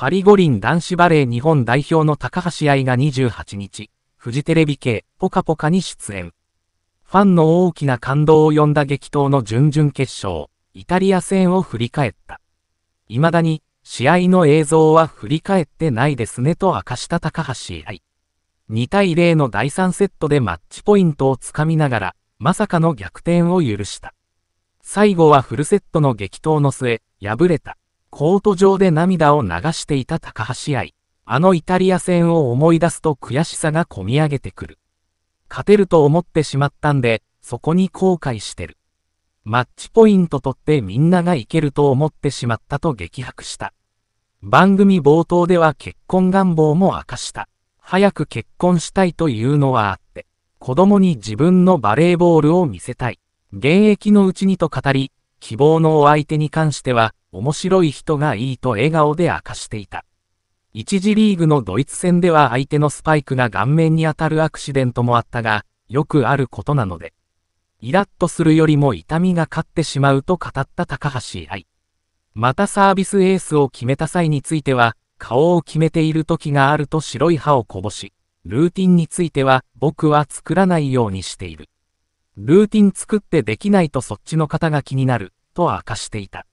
パリ五輪男子バレー日本代表の高橋愛が28日、フジテレビ系ポカポカに出演。ファンの大きな感動を呼んだ激闘の準々決勝、イタリア戦を振り返った。未だに、試合の映像は振り返ってないですねと明かした高橋愛。2対0の第3セットでマッチポイントをつかみながら、まさかの逆転を許した。最後はフルセットの激闘の末、敗れた。コート上で涙を流していた高橋愛。あのイタリア戦を思い出すと悔しさがこみ上げてくる。勝てると思ってしまったんで、そこに後悔してる。マッチポイント取ってみんながいけると思ってしまったと激白した。番組冒頭では結婚願望も明かした。早く結婚したいというのはあって、子供に自分のバレーボールを見せたい。現役のうちにと語り、希望のお相手に関しては、面白い人がいいと笑顔で明かしていた。一次リーグのドイツ戦では相手のスパイクが顔面に当たるアクシデントもあったが、よくあることなので。イラッとするよりも痛みが勝ってしまうと語った高橋愛。またサービスエースを決めた際については、顔を決めている時があると白い歯をこぼし、ルーティンについては僕は作らないようにしている。ルーティン作ってできないとそっちの方が気になる、と明かしていた。